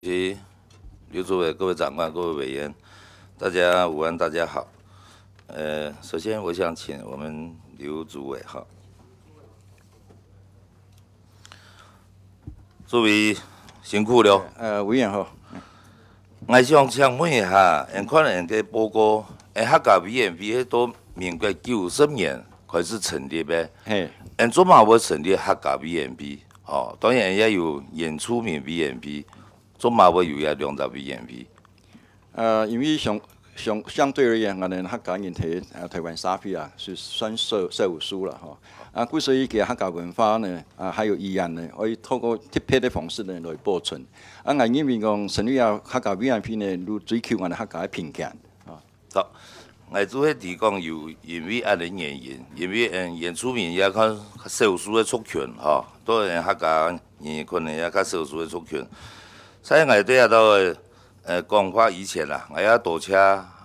主刘主委、各位长官、各位委员，大家午安，大家好。呃，首先我想请我们刘主委哈，作为辛苦了。呃，委员好。我想请问一下，可能在报告，黑卡委 B 会都民国九十年开始成立呗？嘿。因做嘛？要成立黑卡 BNB？哦，当然也有原出民 BNB。做马尾有一两杂会员费，呃，因为相相相对而言，我们客家人题呃台湾沙会啊，是算少少数了哈。啊，之所以讲客家文化呢，啊，还有语言呢，可以透过贴片的方式呢来保存。啊，我们员讲，成立啊客家 VIP 呢，都追求我们客家的评价啊。好，来主要提供有因为啊，人原因，因为嗯，演出民也看少数的族群哈，多人客家，也可能也看少数的族群。在俺底下头诶，讲法以前啦，我要多车，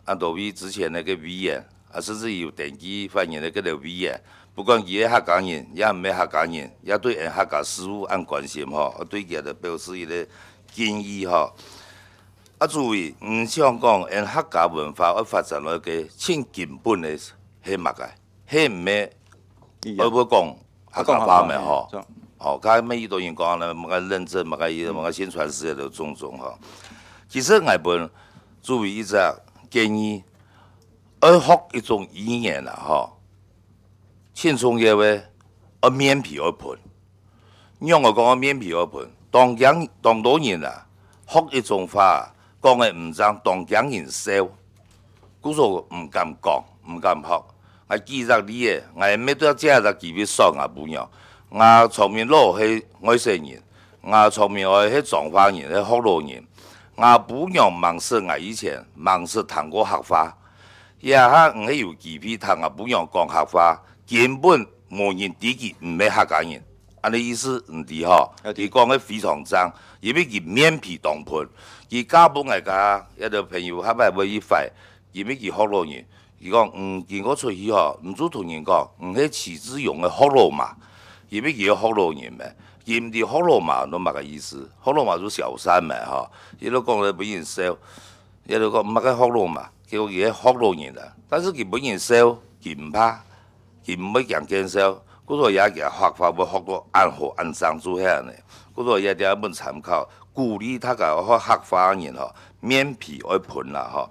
啊，多为之前那个方言啊，甚至有电机发现那个条方言。不管伊咧客家人，也毋免客家人，也对俺客家师傅按关心吼，对伊着表示伊个敬意吼。啊，注意，毋想讲因客家文化要发展落去千金本的血脉，系毋免，我要讲客家话咪吼？哦，刚才每一道人讲了，某个认证，某个一某个宣传事业的种种哈。其实我边作为一只建议，学一种语言啦哈，轻松一位，而面皮而喷。你让我讲个面皮而喷，当讲当多年啦，学一种话讲的唔正，当讲人少，故作唔敢讲，唔敢学。我记着你嘅，我系咩都要借只机会说下唔用。我聪面老係外西人，我聪面係係壯化人係福羅人，我用讓民事以前民事谈过黑法，也哈唔係有機會谈我不用讲黑法，根本无人自己唔係客家人，安你意思唔對哈？你讲的非常脏，因為佢面皮当盤，佢交不人家一個朋友黑黑伊廢，因為佢福羅人，伊讲，嗯，见我出去嗬，唔做同人讲，唔係私自用嘅福羅嘛。伊咪叫佛罗尼咩？伊毋是佛罗嘛，都嘛个意思。佛罗马是小三嘛，吼，伊都讲咧本人少，伊都讲毋捌个福禄嘛，叫伊个佛罗尼啦。但是伊本人少，伊毋怕，伊毋捌强减少。故作也叫黑发，要福禄安好安生做遐呢。故作也条要参考鼓励他个发黑发人吼，免皮爱喷啦吼。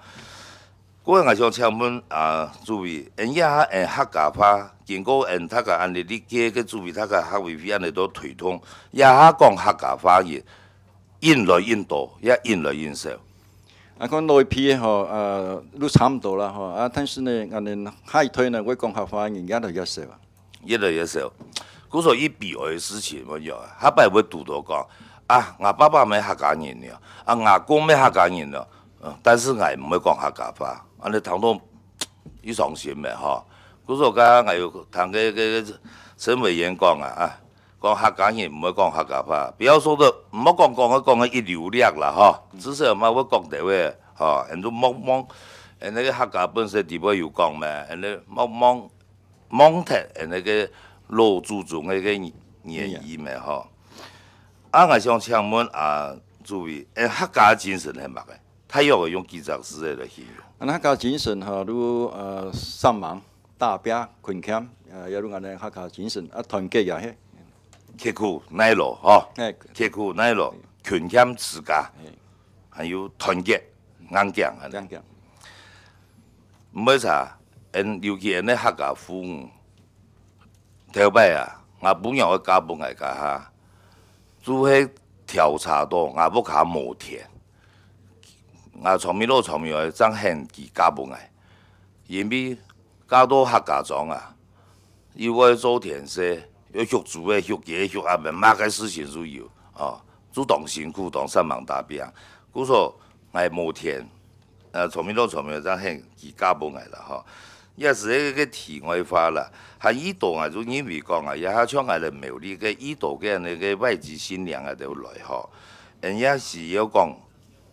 我晏上请问啊！注意，一下下黑牙花，经过因他的，安利你肌，佢注意他下黑皮皮安尼都腿痛，一下讲黑牙花嘢，烟来烟多，也印来印少。啊，讲内皮吼，呃，都差唔多啦，吼，啊，但是呢，我哋海腿呢，我讲黑花人家嚟一少。一嚟一少。嗰座一比二事情我有，黑白会读到讲，啊我爸爸咩黑牙人了，啊我公咩黑牙人了，但是我唔会讲黑家话。安尼谈都一伤心咩吼？古时候有要谈个个省委演讲啊啊，讲客家人唔会讲客家话，不要说的，唔好讲讲个讲个一流量啦吼。只是唔好我讲到话吼，人都懵懵，那个客家本身地方又讲咩，人哋懵懵懵听，人那个老祖宗那个言语咩吼。啊，我想请问啊，注意，因客家精神系乜嘅？他要个用几杂字来形容？那个精神，哈，如呃，上忙、大饼、困俭，呃，也如安尼客家精神，啊，团结个些，刻苦耐劳，吼，刻苦耐劳，群俭自家，还有团结、硬强、硬强。没啥，因尤其因嘞客家风，条摆啊，俺不鸟个家部爱家哈，做些调查多，俺不看某田。啊，聪明多聪明的，真很几家不爱，因为加多客家装啊，要为做甜些，要学煮的、学煎学肉阿门马开四鲜煮油啊，主动辛苦当上忙大变。古说爱磨甜，啊，聪明多聪明的，真很几家不爱了哈。也是那个题外话啦，还一度啊，就因为讲啊，也下像下来庙里个一度个那个外籍新娘啊，都来哈。人家是要讲。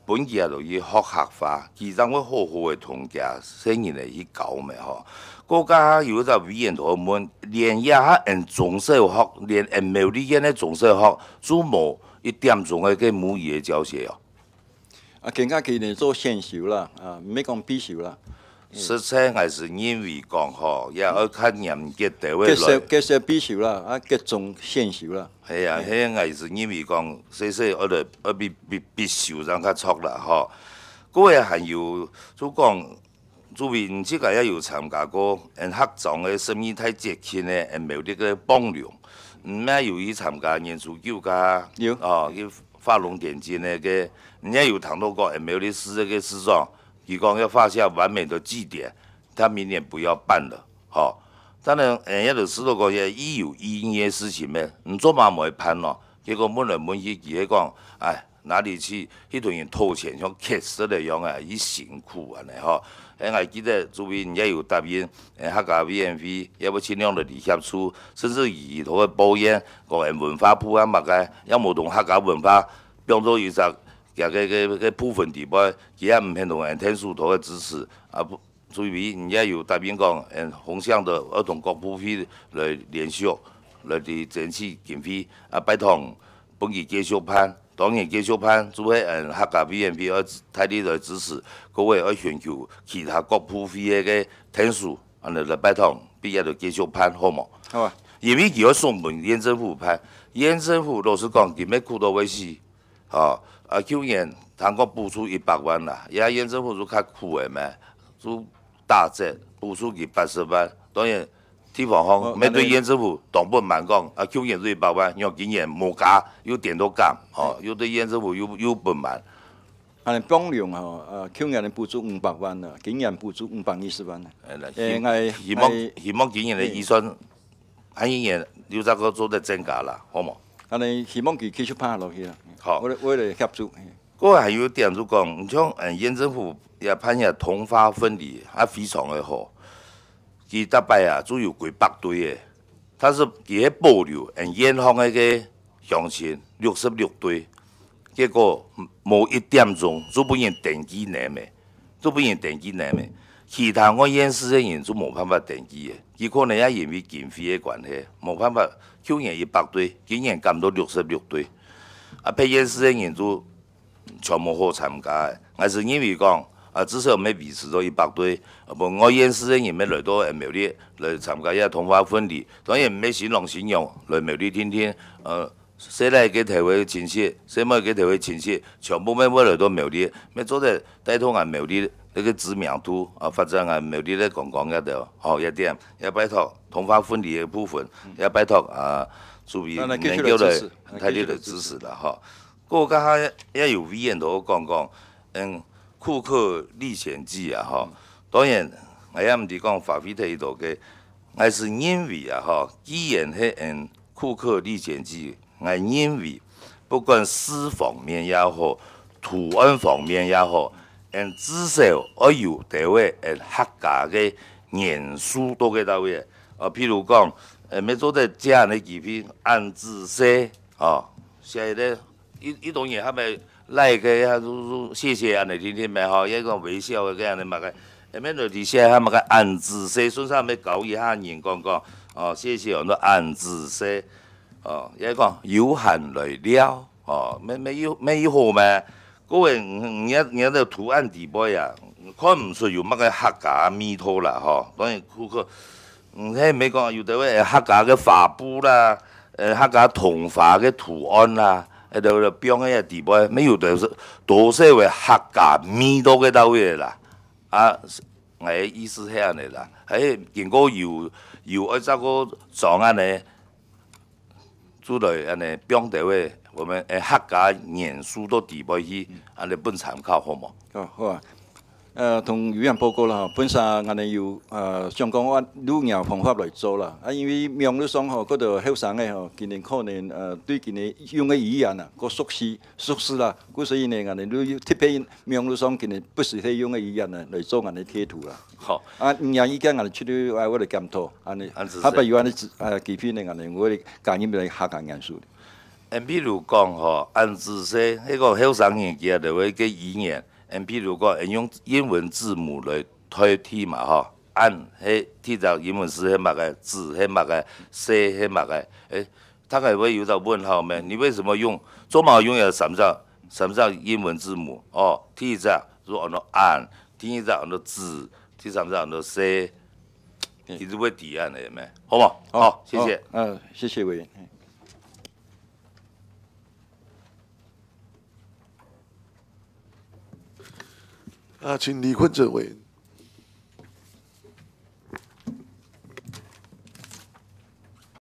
本日啊，就以复合化，其实我好好诶，同家先来去教咪吼。国家有一个委员同们，连一下按中小学，连按毛利演咧中色学，主目一点种诶，计母语诶教学哦。啊，更加去年做线修啦，啊，没讲必修啦。实車还是因为讲吼，也要较人格地位落。嘅少必修啦，啊，嘅種選修啦。系啊，呢個係是因为讲，所以我哋我必必必修让较错啦，嗬。佢也还有，就講，做面積个也有参加过，嗯，黑長的生意太直氣咧，嗯，冇啲嘅幫量。唔係由於參加年初九嘅，哦，要畫龍點睛个，人家有談到没有冇啲这个試裝。伊讲要画下完美的句点，他明年不要办了，吼！当然，人家二十多个也一有因些事情咩，唔做嘛袂判咯。结果问来每伊记得讲，哎，哪里去？伊同人掏钱像乞食的样啊，伊辛苦啊呢，吼！我记得主编也有答应，客家 VNP 也要尽量的离合出，甚至以头个表演，个人文化部啊嘛个，要冇同客家文化表做一下？个个个个部分地方，伊也唔偏袒用天书图个支持，啊不，所以伊，伊也有大兵讲嗯，红向的儿童国普会来联续来伫争取经费，啊，拜托，本期继续攀，当然继续攀，除非嗯客家 b N p 要大力来支持，各位要寻求其他国普会的个天数，安尼来拜托，毕业的继续攀好无？好，因为只有送本县政府拍，县政府都是讲，伊没顾到位系，啊。啊！去年，通国补助一百万啦，而家延遲户就较苦的嘛，就打折，补助佢八十万，当然，地方方面对延遲户當不滿讲，啊去年做一百万，而家今年冇加，有電腦吼、哦，又对延遲户有有半萬。係幫量吼，啊去年的补助五百万啦，今年补助五百二十万啦。誒，希望希望今年的预算，安一年有隻個做得增加啦，好冇？安尼希望佮继续拍落去啦。好，我我来协助。我还有店主讲，你像嗯，燕政府也拍下同花分离，啊，非常的好。伊大摆啊，主有几百对的，他是伊个保留，嗯，燕方的个详情六十六对，结果无一点钟，做不赢电机男的，做不赢电机男的。其他我认识的人就没办法登记的，他可能也因为经费的关系，没办法，去年一百对，今年减到六十六对，啊，被认识的人就全部可参加的，还是因为讲啊，至少没维持到一百对，不，我认识的人没来到多苗的来参加一下同话婚礼，当然没心让心让来苗里听听，呃，谁来给台湾亲戚，谁来给台湾亲戚，全部没过来到苗里，没坐在带头俺庙里。那个知名度啊，发展啊，無啲咧讲讲一啲學一点也拜托同花分离的部分，也拜托啊，注意研究的太多的知识啦，嚇。我家下也有微言同我讲讲，嗯，《库克历险记》啊，哈，当然，我唔讲講發特太多嘅，我是认为啊，哈，既然係嗯《库克历险记》，我认为不管诗方面也好，图案方面也好。嗯，知识我有到位，嗯，客家的念书都给到位哦，譬如讲，诶，每做的这样的几篇暗知识哦，所以一一种也还没来嘅哈，都谢谢啊，你听听没吼，一个微笑的这样的嘛嘅。诶，每来底下哈咪嘅安知识，顺咪搞一下人讲讲哦，谢谢很多暗知识哦，一个有闲来了哦，咪咪有咪要好咩？各位，唔唔一唔案底部呀，看唔出有乜个黑家咪拖啦，吼，当然，佢個嗯，嘿，美国有啲位黑家嘅畫布啦，呃，黑家童話嘅图案啦，喺度標喺啲地杯，冇有就多些位黑家咪多嘅到位啦。啊，我意思係咁嚟啦，係見过有有一個个創啊呢？做在安尼，表台话，我们诶客家念书都提不起，安尼本参考好冇。好，好啊。誒同語言報告啦，本身我哋要誒想講我用啲方法嚟做啦？啊，因為苗栗雙河嗰度好生嘅，今年可能誒對今年用嘅語言啊，個熟悉熟悉啦，故所以呢，我哋特別苗栗雙今年不是喺用嘅語言啊嚟做我哋贴圖啦。好，啊唔同意見我哋出嚟，我哋監督，啊，你，啊不我你誒機編呢，我哋減少嚟下降人數。因，比如讲吼，按字写，迄个好生年纪啊，就会个语言。因，比如讲，因用英文字母来代替嘛，吼，按，嘿，替着英文字迄墨个，字迄墨个，C 迄墨个，诶，他还会有时候问号咩？你为什么用？做毛用有什么叫？什么叫英文字母？哦，第一如按到按，第二按到字，第三只按到 C，一直会递下来咩？好不？好，谢谢。嗯，谢谢委员。啊，请离婚这位。